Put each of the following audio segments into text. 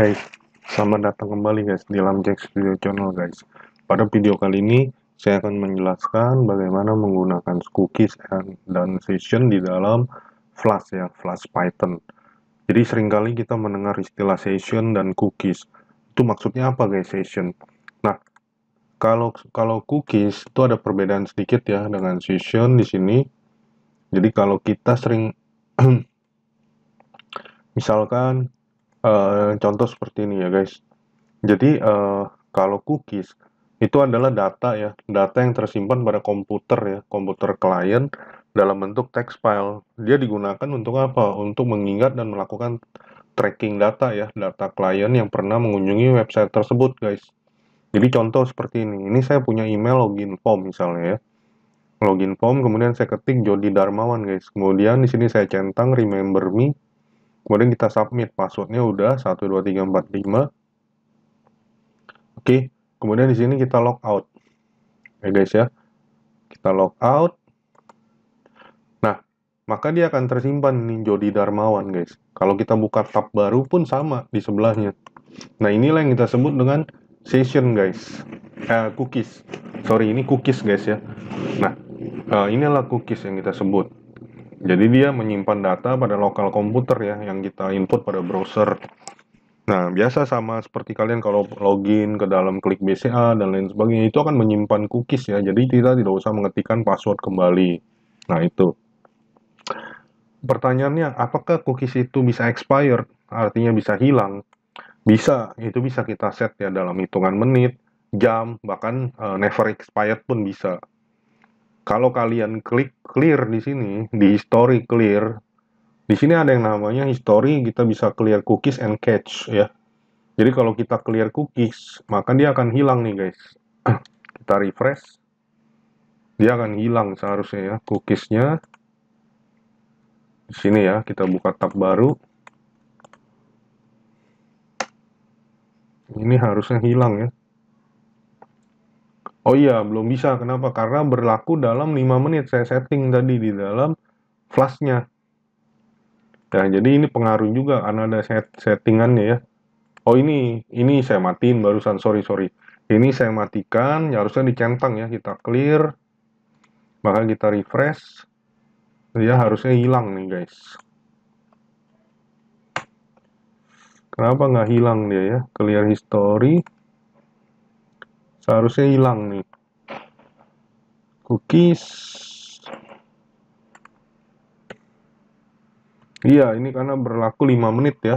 guys, selamat datang kembali guys di Lamjack Studio Channel guys. Pada video kali ini saya akan menjelaskan bagaimana menggunakan cookies dan session di dalam Flash ya, Flash Python. Jadi seringkali kita mendengar istilah session dan cookies. Itu maksudnya apa guys session? Nah, kalau kalau cookies itu ada perbedaan sedikit ya dengan session di sini. Jadi kalau kita sering misalkan Eh, contoh seperti ini ya guys. Jadi uh, kalau cookies itu adalah data ya, data yang tersimpan pada komputer ya, komputer klien dalam bentuk text file. Dia digunakan untuk apa? Untuk mengingat dan melakukan tracking data ya, data klien yang pernah mengunjungi website tersebut guys. Jadi contoh seperti ini, ini saya punya email login form misalnya ya. Login form, kemudian saya ketik Jody Darmawan guys. Kemudian di sini saya centang remember me, kemudian kita submit passwordnya udah 12345 oke kemudian di sini kita log out ya guys ya kita log out nah maka dia akan tersimpan nih Jody Darmawan guys kalau kita buka tab baru pun sama di sebelahnya nah inilah yang kita sebut dengan session guys eh, cookies sorry ini cookies guys ya nah eh, inilah cookies yang kita sebut jadi dia menyimpan data pada lokal komputer ya yang kita input pada browser. Nah, biasa sama seperti kalian kalau login ke dalam klik BCA dan lain sebagainya, itu akan menyimpan cookies ya. Jadi kita tidak usah mengetikkan password kembali. Nah, itu. Pertanyaannya, apakah cookies itu bisa expired? Artinya bisa hilang? Bisa, itu bisa kita set ya dalam hitungan menit, jam, bahkan uh, never expired pun bisa kalau kalian klik clear di sini di history clear di sini ada yang namanya history kita bisa clear cookies and catch ya jadi kalau kita clear cookies maka dia akan hilang nih guys kita refresh dia akan hilang seharusnya ya cookiesnya di sini ya kita buka tab baru ini harusnya hilang ya Oh iya, belum bisa. Kenapa? Karena berlaku dalam 5 menit. Saya setting tadi di dalam flashnya. Nah, jadi ini pengaruh juga karena ada set settingannya ya. Oh ini, ini saya matiin barusan. Sorry, sorry. Ini saya matikan, ya harusnya dicentang ya. Kita clear. Maka kita refresh. Dia harusnya hilang nih guys. Kenapa nggak hilang dia ya? Clear history seharusnya hilang nih cookies iya ini karena berlaku 5 menit ya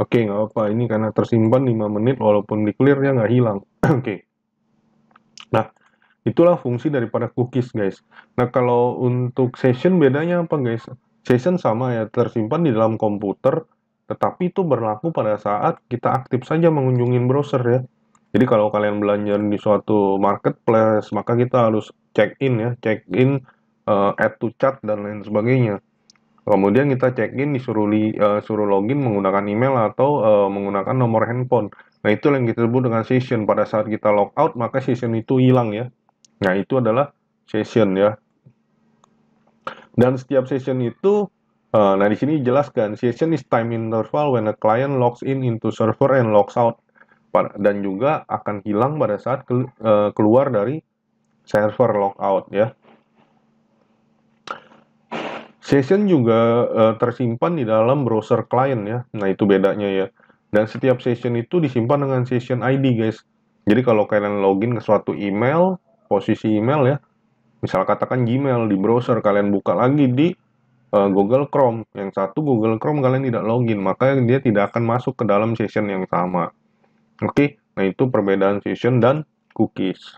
oke nggak apa ini karena tersimpan 5 menit walaupun di clear ya nggak hilang oke nah itulah fungsi daripada cookies guys nah kalau untuk session bedanya apa guys session sama ya tersimpan di dalam komputer tetapi itu berlaku pada saat kita aktif saja mengunjungi browser ya jadi kalau kalian belanja di suatu marketplace, maka kita harus check in ya, check in uh, add to chat dan lain sebagainya. Kemudian kita check in disuruh li, uh, suruh login menggunakan email atau uh, menggunakan nomor handphone. Nah, itu yang kita sebut dengan session. Pada saat kita log out, maka session itu hilang ya. Nah, itu adalah session ya. Dan setiap session itu Uh, nah, di sini dijelaskan, session is time interval when a client logs in into server and logs out dan juga akan hilang pada saat eh, keluar dari server logout ya. Session juga uh, tersimpan di dalam browser client ya. Nah, itu bedanya ya. Dan setiap session itu disimpan dengan session ID, guys. Jadi kalau kalian login ke suatu email, posisi email ya, misal katakan Gmail di browser kalian buka lagi di uh, Google Chrome. Yang satu Google Chrome kalian tidak login, maka dia tidak akan masuk ke dalam session yang sama. Oke, nah itu perbedaan session dan cookies.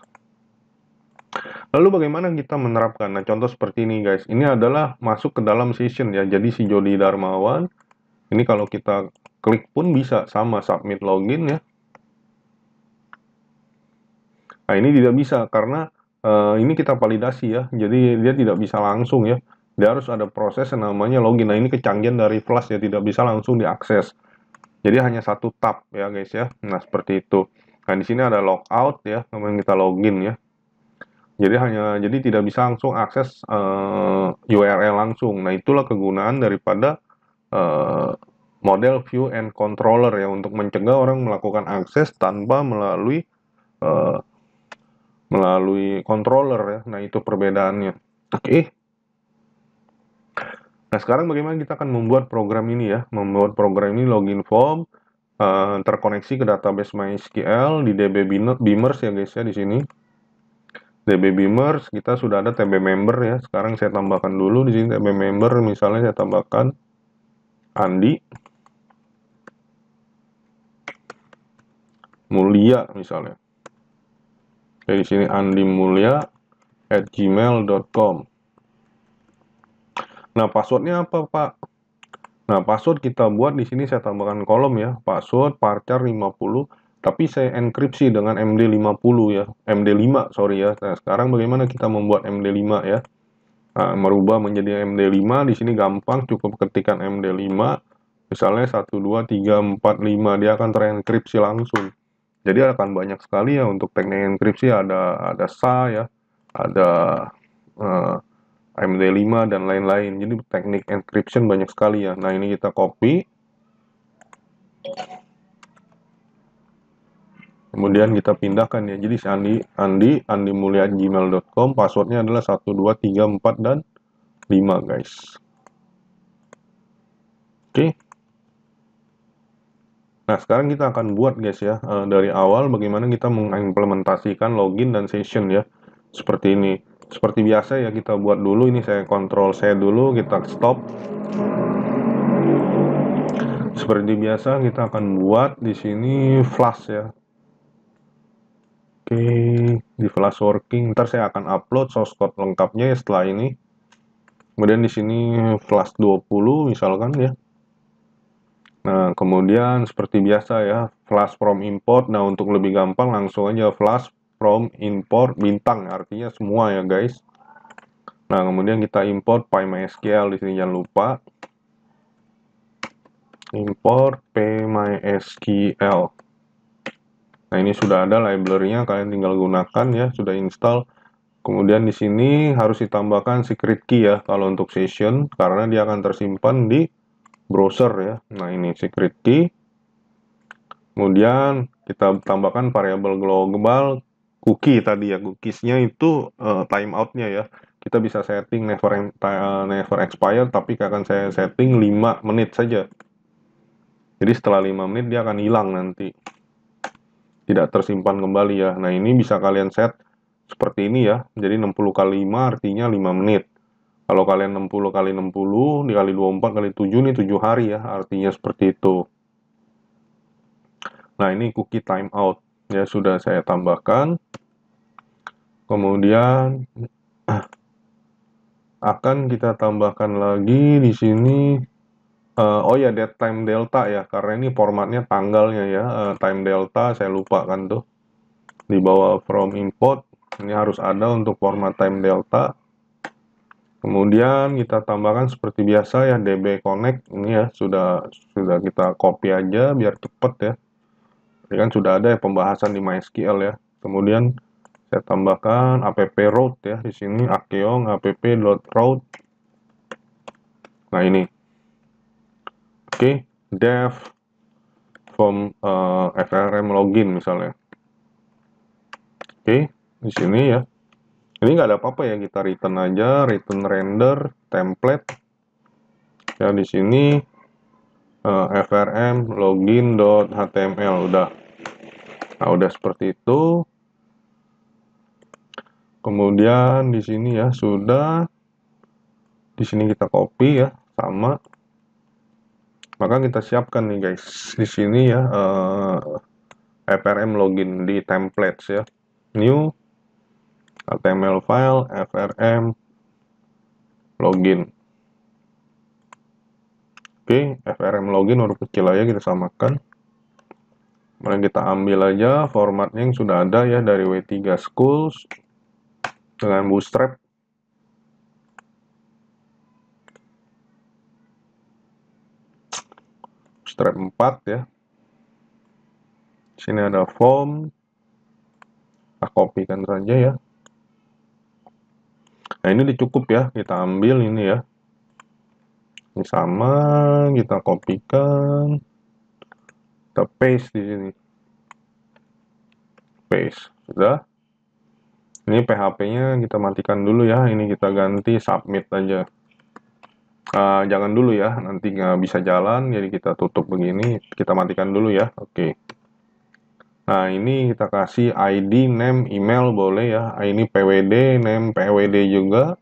Lalu bagaimana kita menerapkan? Nah, contoh seperti ini guys. Ini adalah masuk ke dalam session ya. Jadi si Jody Darmawan, ini kalau kita klik pun bisa sama submit login ya. Nah, ini tidak bisa karena uh, ini kita validasi ya. Jadi dia tidak bisa langsung ya. Dia harus ada proses yang namanya login. Nah, ini kecanggihan dari Flash ya, tidak bisa langsung diakses. Jadi hanya satu tab ya guys ya. Nah seperti itu. Nah di sini ada logout ya, kemudian kita login ya. Jadi hanya jadi tidak bisa langsung akses uh, eh, URL langsung. Nah itulah kegunaan daripada uh, model view and controller ya untuk mencegah orang melakukan akses tanpa melalui uh, melalui controller ya. Nah itu perbedaannya. Oke. Okay. Nah, sekarang bagaimana kita akan membuat program ini ya? Membuat program ini login form uh, terkoneksi ke database MySQL di DB Beamers ya guys ya di sini. DB Beamers kita sudah ada TB member ya. Sekarang saya tambahkan dulu di sini TB member misalnya saya tambahkan Andi Mulia misalnya. Oke, di sini Andi Mulia at gmail.com. Nah, passwordnya apa, Pak? Nah, password kita buat di sini saya tambahkan kolom ya, password parcar 50, tapi saya enkripsi dengan MD50 ya, MD5, sorry ya. Nah, sekarang bagaimana kita membuat MD5 ya? Nah, merubah menjadi MD5, di sini gampang, cukup ketikan MD5, misalnya 1, 2, 3, 4, 5, dia akan terenkripsi langsung. Jadi akan banyak sekali ya untuk teknik enkripsi, ada ada SA ya, ada... Uh, md 5 dan lain-lain. Jadi teknik encryption banyak sekali ya. Nah ini kita copy. Kemudian kita pindahkan ya. Jadi Andi Andi Andi Mulia gmail.com passwordnya adalah 1234 dan 5 guys. Oke. Nah, sekarang kita akan buat guys ya eh, dari awal bagaimana kita mengimplementasikan login dan session ya. Seperti ini seperti biasa ya kita buat dulu ini saya kontrol saya dulu kita stop seperti biasa kita akan buat di sini flash ya oke di flash working ntar saya akan upload source code lengkapnya ya setelah ini kemudian di sini flash 20 misalkan ya nah kemudian seperti biasa ya flash from import nah untuk lebih gampang langsung aja flash from import bintang artinya semua ya guys nah kemudian kita import PyMySQL di sini jangan lupa import PyMySQL nah ini sudah ada library-nya kalian tinggal gunakan ya sudah install kemudian di sini harus ditambahkan secret key ya kalau untuk session karena dia akan tersimpan di browser ya nah ini secret key kemudian kita tambahkan variabel global cookie tadi ya cookiesnya itu uh, outnya ya kita bisa setting never never expire tapi akan saya setting 5 menit saja jadi setelah 5 menit dia akan hilang nanti tidak tersimpan kembali ya nah ini bisa kalian set seperti ini ya jadi 60 kali 5 artinya 5 menit kalau kalian 60 kali 60 dikali 24 kali 7 ini 7 hari ya artinya seperti itu nah ini cookie timeout ya sudah saya tambahkan kemudian akan kita tambahkan lagi di sini uh, oh ya date time delta ya karena ini formatnya tanggalnya ya uh, time delta saya lupa kan tuh di bawah from import ini harus ada untuk format time delta kemudian kita tambahkan seperti biasa ya db connect ini ya sudah sudah kita copy aja biar cepet ya ya kan sudah ada ya pembahasan di MySQL ya kemudian saya tambahkan app route ya di sini akeong route. nah ini oke okay. dev from uh, eh, frm login misalnya oke okay. di sini ya ini nggak ada apa-apa ya kita return aja return render template ya di sini uh, eh, frm login.html udah Nah, udah seperti itu. Kemudian di sini ya sudah di sini kita copy ya sama maka kita siapkan nih guys di sini ya eh, FRM login di templates ya new HTML file FRM login oke FRM login huruf kecil aja kita samakan Kemudian kita ambil aja formatnya yang sudah ada ya dari W3 Schools dengan Bootstrap. Bootstrap 4 ya. Sini ada form. Kita kopikan saja ya. Nah ini cukup ya, kita ambil ini ya. Ini sama, kita kopikan kita paste di sini paste sudah ini PHP-nya kita matikan dulu ya ini kita ganti submit aja uh, jangan dulu ya nanti nggak bisa jalan jadi kita tutup begini kita matikan dulu ya oke okay. Nah, ini kita kasih ID, name, email boleh ya. Ini PWD, name PWD juga.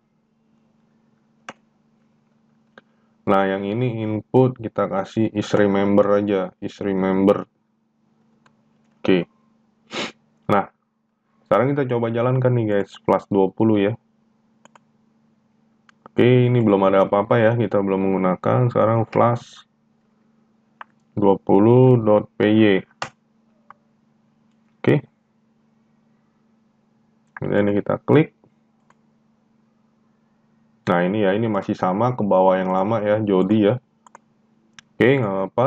Nah, yang ini input kita kasih is remember aja, is remember. Oke. Okay. Nah, sekarang kita coba jalankan nih guys, plus 20 ya. Oke, okay, ini belum ada apa-apa ya, kita belum menggunakan. Sekarang plus 20.py. Oke. Okay. Ini kita klik. Nah ini ya, ini masih sama ke bawah yang lama ya, Jody ya. Oke, nggak apa-apa.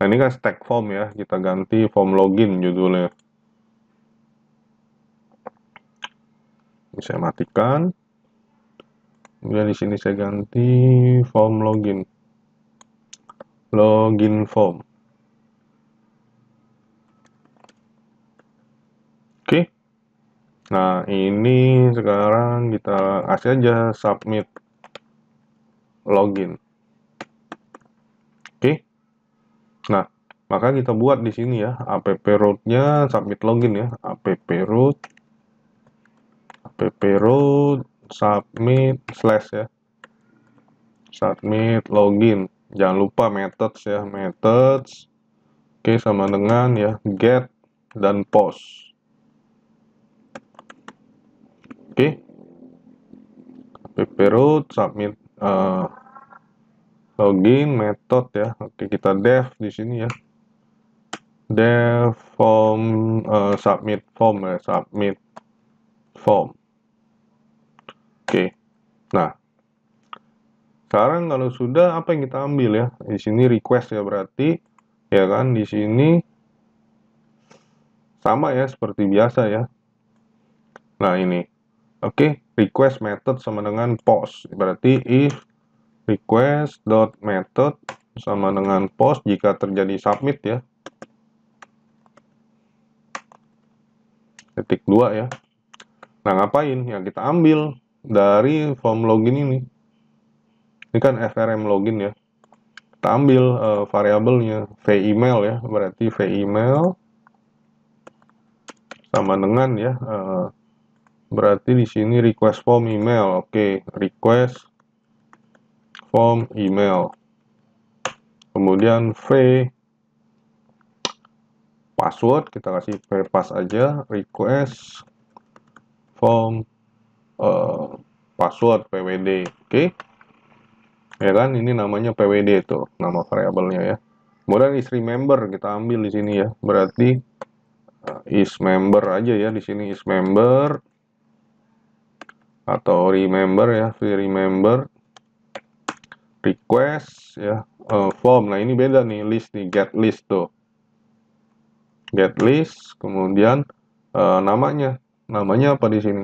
Nah ini kan stack form ya, kita ganti form login judulnya. Ini saya matikan. Kemudian di sini saya ganti form login. Login form. Nah, ini sekarang kita kasih aja submit login. Oke. Nah, maka kita buat di sini ya, app root-nya submit login ya, app root app root submit slash ya. Submit login. Jangan lupa methods ya, methods. Oke, sama dengan ya get dan post okay. PP root submit uh, eh, login method ya oke okay, kita dev di sini ya dev form uh, submit form ya submit form oke okay. nah sekarang kalau sudah apa yang kita ambil ya di sini request ya berarti ya kan di sini sama ya seperti biasa ya nah ini Oke, okay, request method sama dengan post. Berarti if request dot method sama dengan post jika terjadi submit ya. Ketik dua ya. Nah, ngapain? Ya kita ambil dari form login ini. Ini kan frm login ya. Kita ambil uh, variabelnya v email ya. Berarti v email sama dengan ya uh, berarti di sini request form email. Oke, okay. request form email. Kemudian V password kita kasih v pass aja request form uh, password pwd. Oke. Okay. Ya kan ini namanya pwd itu nama variabelnya ya. Kemudian is member kita ambil di sini ya. Berarti eh, is member aja ya di sini is member atau remember ya free remember request ya uh, form nah ini beda nih list nih get list tuh get list kemudian uh, namanya namanya apa di sini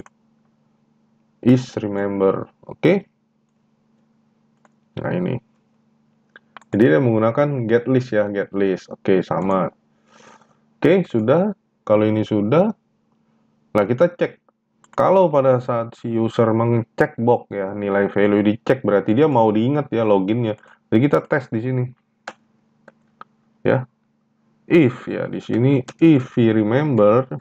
is remember oke okay? nah ini jadi dia menggunakan get list ya get list oke okay, sama oke okay, sudah kalau ini sudah nah kita cek kalau pada saat si user mengecek box ya nilai value dicek berarti dia mau diingat ya loginnya jadi kita tes di sini ya if ya di sini if he remember oke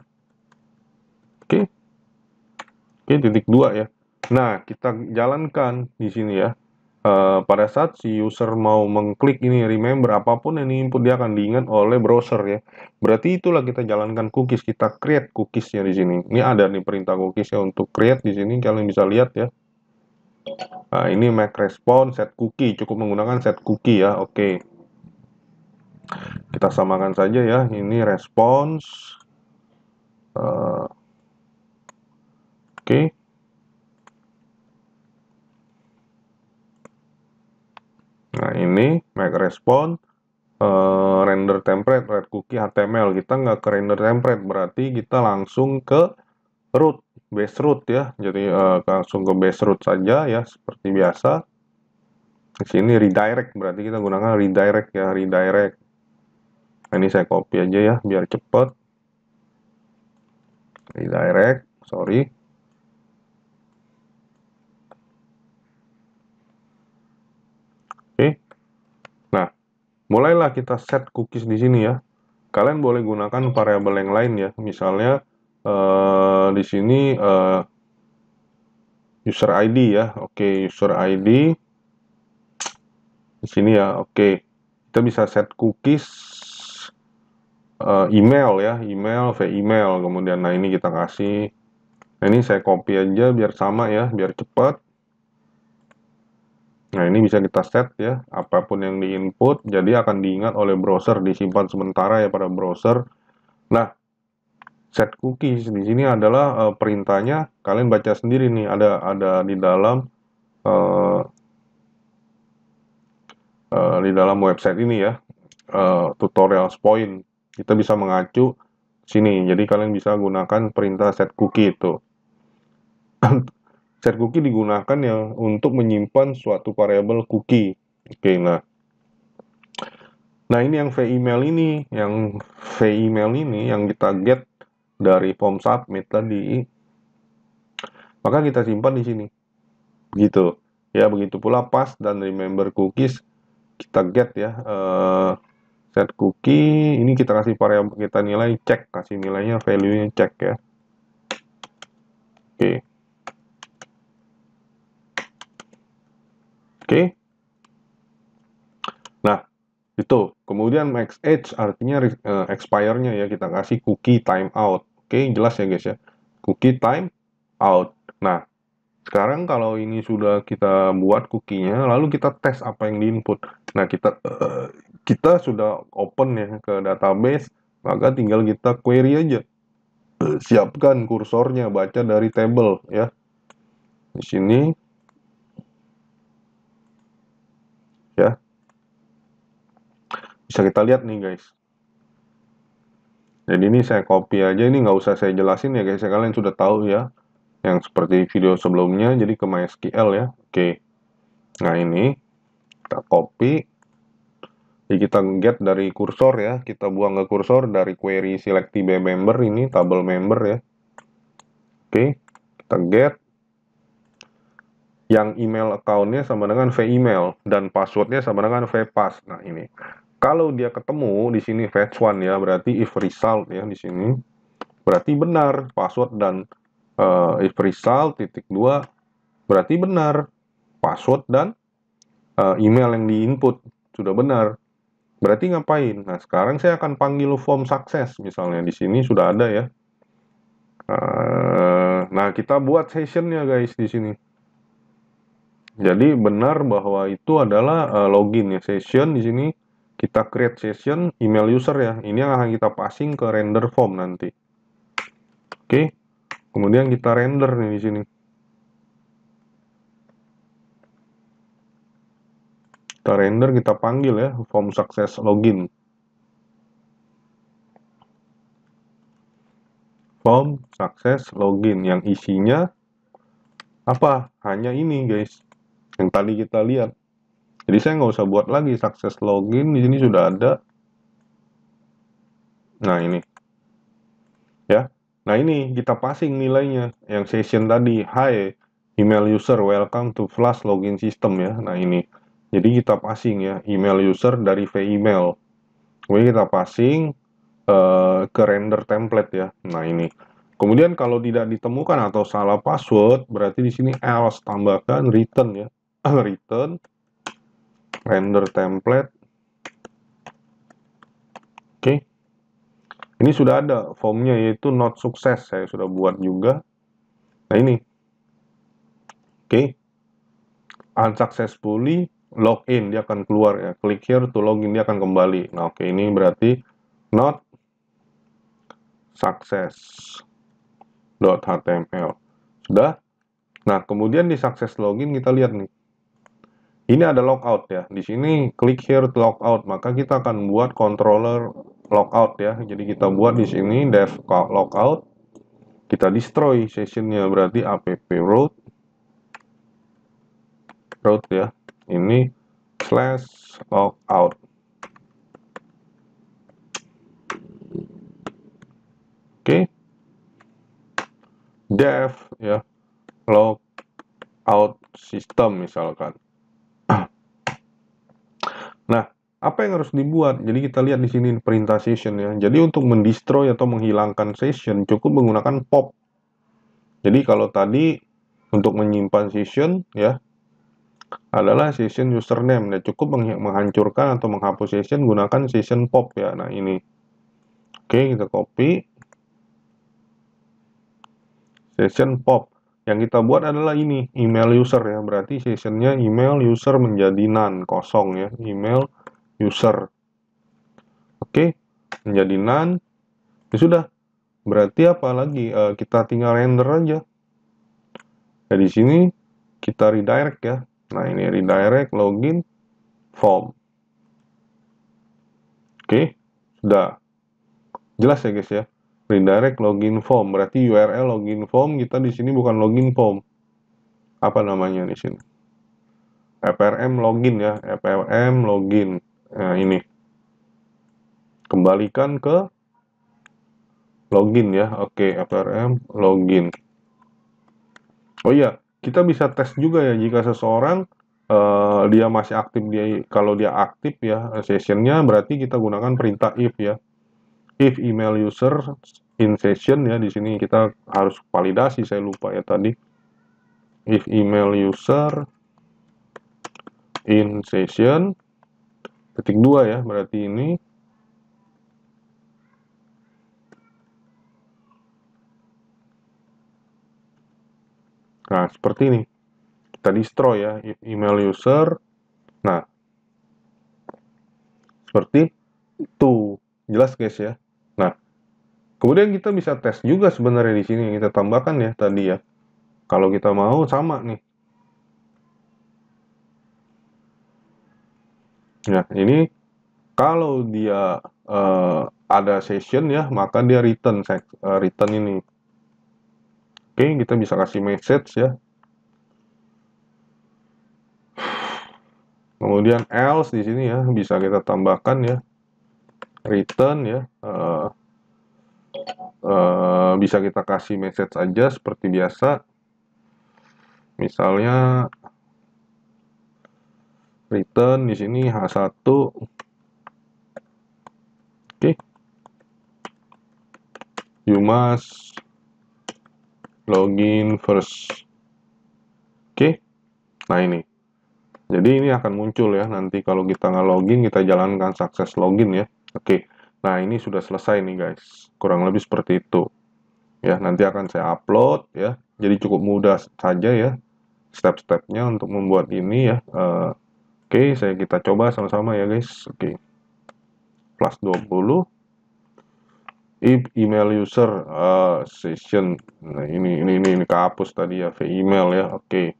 okay. oke okay, titik dua ya nah kita jalankan di sini ya uh, pada saat si user mau mengklik ini remember apapun yang diinput dia akan diingat oleh browser ya. Berarti itulah kita jalankan cookies, kita create cookiesnya di sini. Ini ada nih perintah cookies ya untuk create di sini kalian bisa lihat ya. Nah, ini make response set cookie cukup menggunakan set cookie ya. Oke. Okay. Kita samakan saja ya. Ini response uh, Oke. Okay Nah ini make response uh, render template red cookie HTML kita nggak ke render template berarti kita langsung ke root base root ya jadi uh, langsung ke base root saja ya seperti biasa di sini redirect berarti kita gunakan redirect ya redirect nah, ini saya copy aja ya biar cepet redirect sorry mulailah kita set cookies di sini ya. Kalian boleh gunakan variabel yang lain ya, misalnya uh, di sini uh, user ID ya. Oke, user ID di sini ya. Oke, kita bisa set cookies uh, email ya, email v email. Kemudian, nah ini kita kasih. Nah, ini saya copy aja biar sama ya, biar cepat. Nah, ini bisa kita set ya, apapun yang diinput, jadi akan diingat oleh browser, disimpan sementara ya pada browser. Nah, set cookies di sini adalah uh, perintahnya, kalian baca sendiri nih, ada ada di dalam uh, uh, di dalam website ini ya, uh, tutorial point. Kita bisa mengacu sini, jadi kalian bisa gunakan perintah set cookie itu. set cookie digunakan ya untuk menyimpan suatu variabel cookie. Oke, nah. Nah, ini yang v-email ini, yang v-email ini yang kita get dari form submit tadi. Maka kita simpan di sini. Begitu. Ya, begitu pula pas dan remember cookies kita get ya uh, set cookie ini kita kasih variabel kita nilai cek kasih nilainya value-nya cek ya. Oke. Okay. Oke. Nah, itu. Kemudian max age artinya uh, expire-nya ya kita kasih cookie time out. Oke, jelas ya guys ya. Cookie time out. Nah, sekarang kalau ini sudah kita buat cookie-nya, lalu kita tes apa yang diinput. Nah, kita uh, kita sudah open ya ke database, maka tinggal kita query aja. Eh, siapkan kursornya, baca dari table ya. Di sini bisa kita lihat nih guys jadi ini saya copy aja ini nggak usah saya jelasin ya guys ya kalian sudah tahu ya yang seperti video sebelumnya jadi ke MySQL ya oke nah ini kita copy jadi kita get dari kursor ya kita buang ke kursor dari query select TB member ini tabel member ya oke kita get yang email accountnya sama dengan v email dan passwordnya sama dengan v pass nah ini kalau dia ketemu di sini fetch one ya, berarti if result ya di sini. Berarti benar password dan uh, if result titik dua berarti benar password dan uh, email yang diinput sudah benar. Berarti ngapain? Nah, sekarang saya akan panggil form sukses misalnya di sini sudah ada ya. Uh, nah, kita buat sessionnya guys di sini. Jadi benar bahwa itu adalah uh, login ya session di sini kita create session email user ya. Ini yang akan kita passing ke render form nanti. Oke. Kemudian kita render nih di sini. Kita render, kita panggil ya form success login. Form success login yang isinya apa? Hanya ini guys. Yang tadi kita lihat jadi saya nggak usah buat lagi sukses login di sini sudah ada. Nah ini, ya. Nah ini kita passing nilainya yang session tadi. Hi, email user welcome to Flash login system ya. Nah ini. Jadi kita passing ya email user dari v email. Kemudian kita passing uh, ke render template ya. Nah ini. Kemudian kalau tidak ditemukan atau salah password, berarti di sini else tambahkan return ya. return render template oke ini sudah ada formnya yaitu not sukses saya sudah buat juga nah ini oke okay. unsuccessfully login dia akan keluar ya klik here to login dia akan kembali nah oke ini berarti not .html sudah nah kemudian di sukses login kita lihat nih ini ada lockout ya. Di sini klik here to lockout, maka kita akan buat controller lockout ya. Jadi kita buat di sini dev lockout, kita destroy sessionnya berarti app root root ya. Ini slash lockout. Oke. Okay. Dev ya lockout system misalkan. apa yang harus dibuat? Jadi kita lihat di sini perintah session ya. Jadi untuk mendestroy atau menghilangkan session cukup menggunakan pop. Jadi kalau tadi untuk menyimpan session ya adalah session username ya cukup menghancurkan atau menghapus session gunakan session pop ya. Nah, ini. Oke, kita copy. Session pop. Yang kita buat adalah ini, email user ya. Berarti sessionnya email user menjadi none, kosong ya. Email user. Oke, menjadi none. Ya sudah. Berarti apa lagi? Uh, kita tinggal render aja. Ya, di sini kita redirect ya. Nah, ini redirect login form. Oke, sudah. Jelas ya guys ya. Redirect login form berarti URL login form kita di sini bukan login form. Apa namanya di sini? FRM login ya, FRM login nah, ini kembalikan ke login ya oke frm login oh iya kita bisa tes juga ya jika seseorang uh, dia masih aktif dia kalau dia aktif ya sessionnya berarti kita gunakan perintah if ya if email user in session ya di sini kita harus validasi saya lupa ya tadi if email user in session Titik dua ya, berarti ini. Nah, seperti ini. Kita destroy ya, email user. Nah, seperti itu. Jelas guys ya. Nah, kemudian kita bisa tes juga sebenarnya di sini. Kita tambahkan ya tadi ya. Kalau kita mau sama nih. Nah, ini kalau dia uh, ada session ya, maka dia return uh, return ini. Oke, okay, kita bisa kasih message ya. Kemudian else di sini ya, bisa kita tambahkan ya. Return ya. Uh, uh, bisa kita kasih message aja seperti biasa. Misalnya return di sini H1 oke you must login first oke nah ini jadi ini akan muncul ya nanti kalau kita nggak login kita jalankan sukses login ya oke nah ini sudah selesai nih guys kurang lebih seperti itu ya nanti akan saya upload ya jadi cukup mudah saja ya step-stepnya untuk membuat ini ya uh, Oke, saya kita coba sama-sama ya guys. Oke. Plus 20 if email user uh, session. Nah, ini ini ini, ini kehapus tadi ya v email ya. Oke.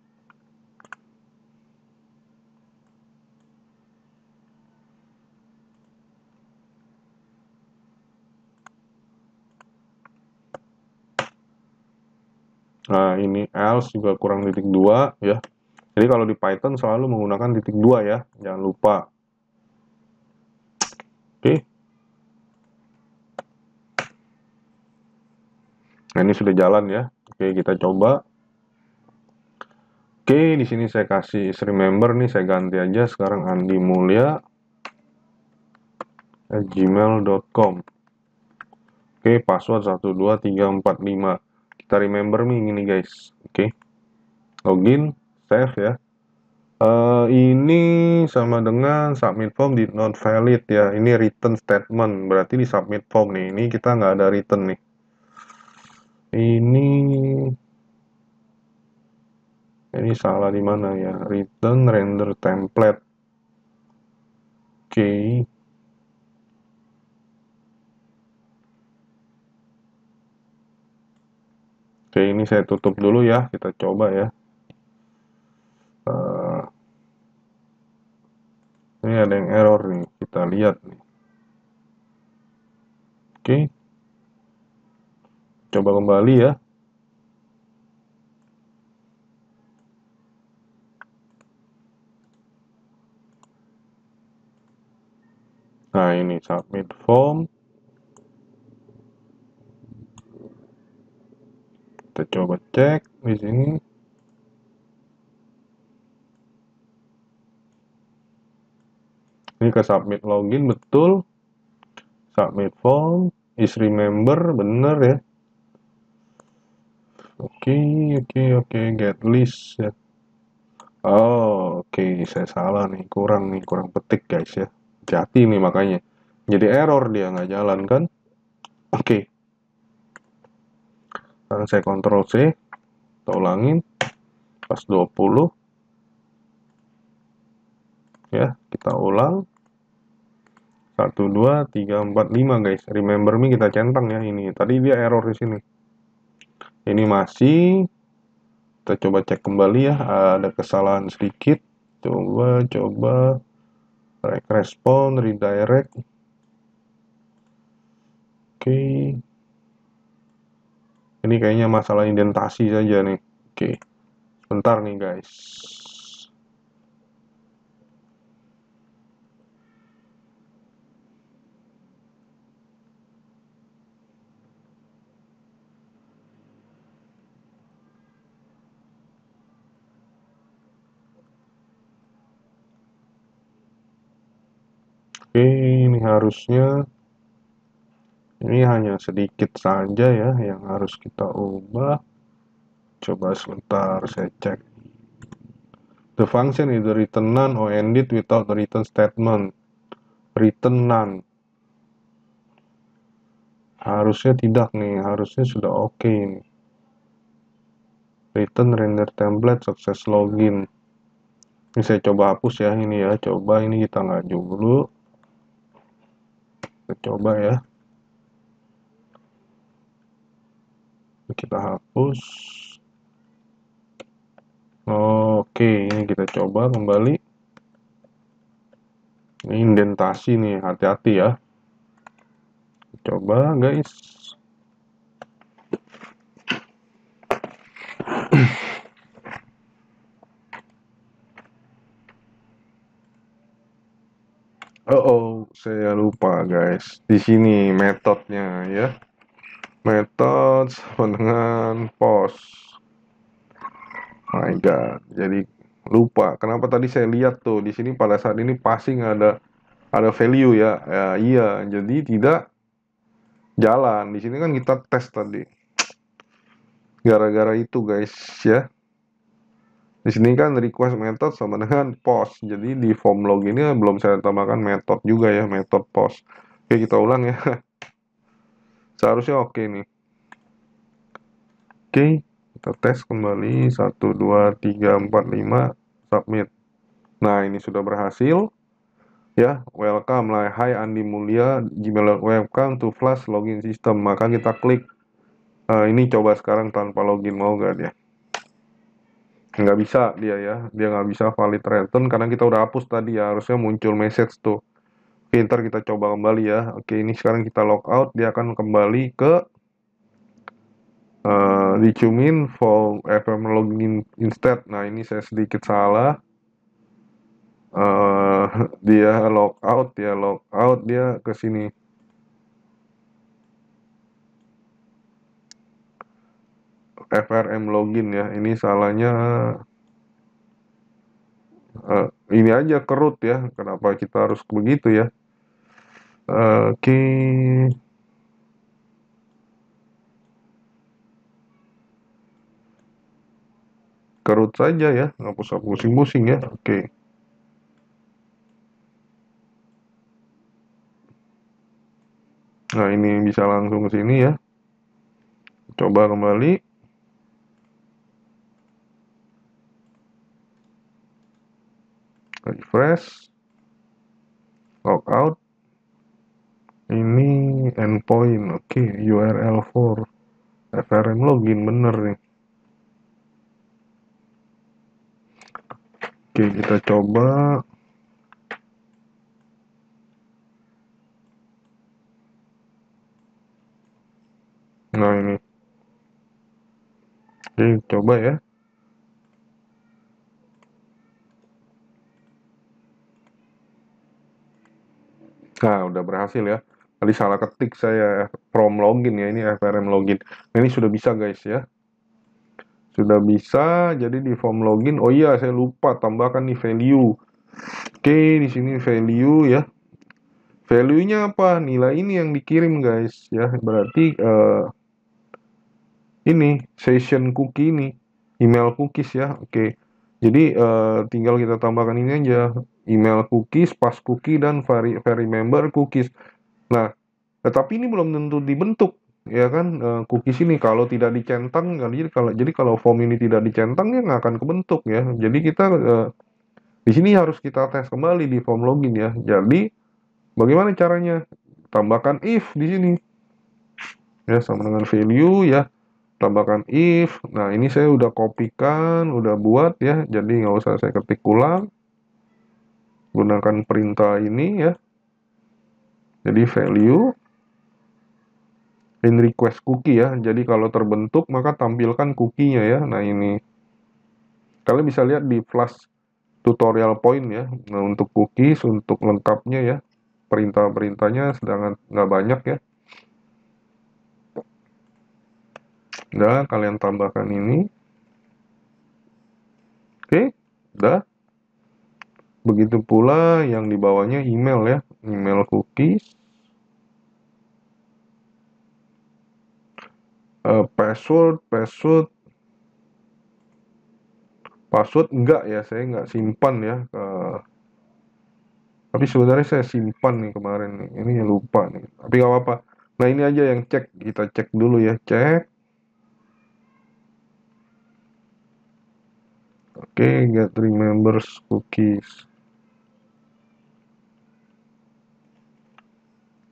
Okay. Nah, ini else juga kurang titik dua ya. Jadi kalau di Python selalu menggunakan titik dua ya, jangan lupa. Oke. Nah, ini sudah jalan ya. Oke, kita coba. Oke, di sini saya kasih istri member nih, saya ganti aja sekarang Andi Mulia gmail.com Oke, password 12345. Kita remember nih ini guys. Oke. Login save ya. Uh, ini sama dengan submit form di not valid ya. Ini return statement. Berarti di submit form nih. Ini kita nggak ada return nih. Ini ini salah di mana ya? Return render template. Oke. Okay. Oke, ini saya tutup dulu ya. Kita coba ya. Eh, ini ada yang error nih kita lihat nih oke okay. coba kembali ya Nah, ini submit form. Kita coba cek di sini. ini ke submit login betul submit form is remember bener ya oke okay, oke okay, oke okay. get list ya oh oke okay. saya salah nih kurang nih kurang petik guys ya Jati nih makanya jadi error dia nggak jalan kan oke okay. sekarang saya kontrol C kita ulangin pas 20 ya kita ulang 1 2 3 4 5 guys remember me kita centang ya ini tadi dia error di sini ini masih kita coba cek kembali ya ada kesalahan sedikit coba coba respon redirect oke ini kayaknya masalah indentasi saja nih oke bentar nih guys Oke, ini harusnya ini hanya sedikit saja ya yang harus kita ubah. Coba sebentar saya cek. The function is written none or ended without the written statement. Written none. Harusnya tidak nih, harusnya sudah oke okay nih. Return render template success login. Ini saya coba hapus ya, ini ya, coba ini kita nggak dulu kita coba ya kita hapus oke ini kita coba kembali ini indentasi nih hati-hati ya coba guys uh oh saya lupa guys di sini metodenya ya metode dengan pos my god jadi lupa kenapa tadi saya lihat tuh di sini pada saat ini passing ada ada value ya, ya iya jadi tidak jalan di sini kan kita tes tadi gara-gara itu guys ya di sini kan request method sama dengan post. Jadi di form log ini belum saya tambahkan method juga ya, method post. Oke, kita ulang ya. Seharusnya oke nih. Oke, kita tes kembali 1 2 3 4 5 submit. Nah, ini sudah berhasil. Ya, welcome lah. Hai Andi Mulia, Gmail welcome to Flash login system. Maka kita klik uh, ini coba sekarang tanpa login mau gak dia? nggak bisa dia ya dia nggak bisa valid return karena kita udah hapus tadi ya harusnya muncul message tuh pinter kita coba kembali ya oke ini sekarang kita logout dia akan kembali ke uh, dicumin for fm login instead nah ini saya sedikit salah uh, dia logout dia logout dia ke sini FRM login ya. Ini salahnya uh, ini aja kerut ya. Kenapa kita harus begitu ya? Eh, oke. Okay. Kerut saja ya, nggak usah pusing-pusing ya. Oke. Okay. Nah, ini bisa langsung ke sini ya. Coba kembali. refresh logout ini endpoint oke okay. URL for FRM login bener nih oke okay, kita coba nah ini ini coba ya Nah, udah berhasil ya. Tadi salah ketik saya from login ya, ini FRM login. Nah, ini sudah bisa guys ya. Sudah bisa, jadi di form login, oh iya saya lupa tambahkan nih value. Oke, di sini value ya. Value-nya apa? Nilai ini yang dikirim guys ya. Berarti uh, ini session cookie ini, email cookies ya. Oke. Jadi uh, tinggal kita tambahkan ini aja email cookies, pass cookie dan very, member cookies. Nah, tetapi ini belum tentu dibentuk ya kan eh, cookies ini kalau tidak dicentang jadi kalau jadi kalau form ini tidak dicentang ya nggak akan kebentuk ya jadi kita eh, di sini harus kita tes kembali di form login ya jadi bagaimana caranya tambahkan if di sini ya sama dengan value ya tambahkan if nah ini saya udah kopikan udah buat ya jadi nggak usah saya ketik ulang gunakan perintah ini ya. Jadi value in request cookie ya. Jadi kalau terbentuk maka tampilkan cookie-nya ya. Nah ini kalian bisa lihat di flash tutorial point ya. Nah untuk cookies untuk lengkapnya ya perintah-perintahnya sedangkan nggak banyak ya. Nah kalian tambahkan ini. Oke, udah. Begitu pula yang di bawahnya email ya, email cookies. Eh, password, password, password enggak ya, saya enggak simpan ya. Uh, tapi sebenarnya saya simpan nih kemarin, ini lupa nih. Tapi enggak apa-apa. Nah ini aja yang cek, kita cek dulu ya, cek. Oke, okay, get remembers cookies.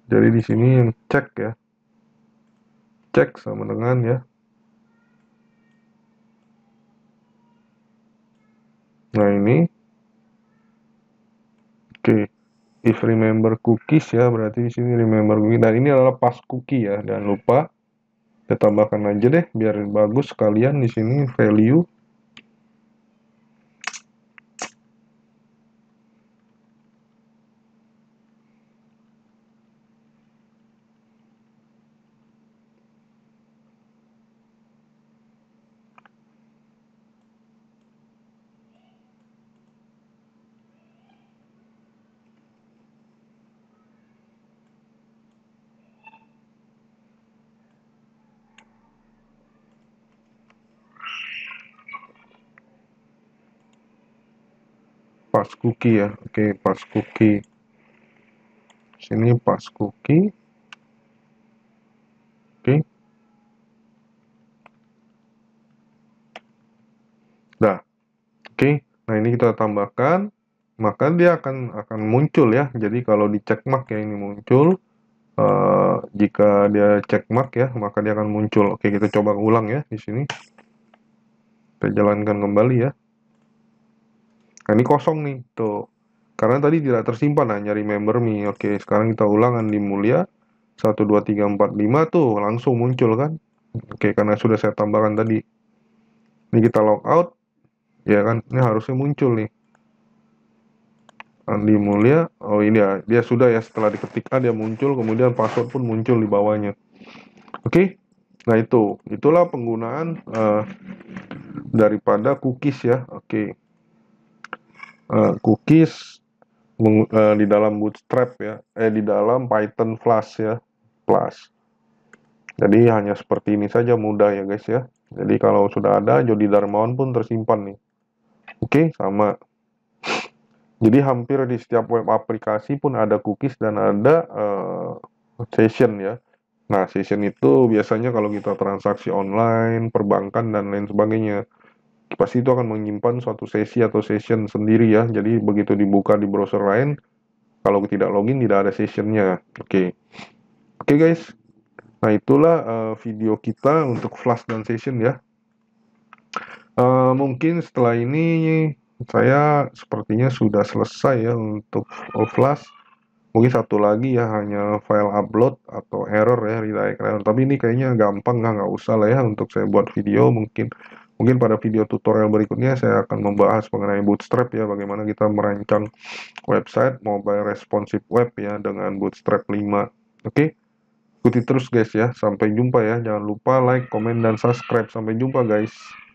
jadi di sini yang cek ya cek sama dengan ya nah ini oke okay. if remember cookies ya berarti di sini remember cookies. dan ini adalah pas cookie ya jangan lupa kita tambahkan aja deh biar bagus sekalian di sini value pas cookie ya oke okay, cookie sini pas cookie oke okay. nah oke okay. nah ini kita tambahkan maka dia akan akan muncul ya jadi kalau di mark ya ini muncul uh, jika dia mark ya maka dia akan muncul oke kita coba ulang ya di sini kita jalankan kembali ya Nah, ini kosong nih, tuh. Karena tadi tidak tersimpan, nah nyari member me. Oke, sekarang kita ulangan di mulia. 1, 2, 3, 4, 5 tuh langsung muncul kan. Oke, karena sudah saya tambahkan tadi. Ini kita log out. Ya kan, ini harusnya muncul nih. Andi Mulia, oh ini ya, dia sudah ya setelah diketik A dia muncul, kemudian password pun muncul di bawahnya. Oke, okay? nah itu, itulah penggunaan uh, daripada cookies ya. Oke. Okay uh, cookies meng, uh, di dalam bootstrap ya eh di dalam python flash ya plus jadi hanya seperti ini saja mudah ya guys ya jadi kalau sudah ada Jody Darmawan pun tersimpan nih oke okay, sama jadi hampir di setiap web aplikasi pun ada cookies dan ada uh, session ya nah session itu biasanya kalau kita transaksi online perbankan dan lain sebagainya pasti itu akan menyimpan suatu sesi atau session sendiri ya. Jadi begitu dibuka di browser lain, kalau tidak login tidak ada sessionnya. Oke, okay. oke okay, guys. Nah itulah uh, video kita untuk flash dan session ya. Uh, mungkin setelah ini saya sepertinya sudah selesai ya untuk flash. Mungkin satu lagi ya hanya file upload atau error ya redirect error. Tapi ini kayaknya gampang nggak nggak usah lah ya untuk saya buat video mungkin. Mungkin pada video tutorial berikutnya saya akan membahas mengenai Bootstrap ya, bagaimana kita merancang website mobile responsive web ya dengan Bootstrap 5. Oke, ikuti terus guys ya. Sampai jumpa ya. Jangan lupa like, comment dan subscribe. Sampai jumpa guys.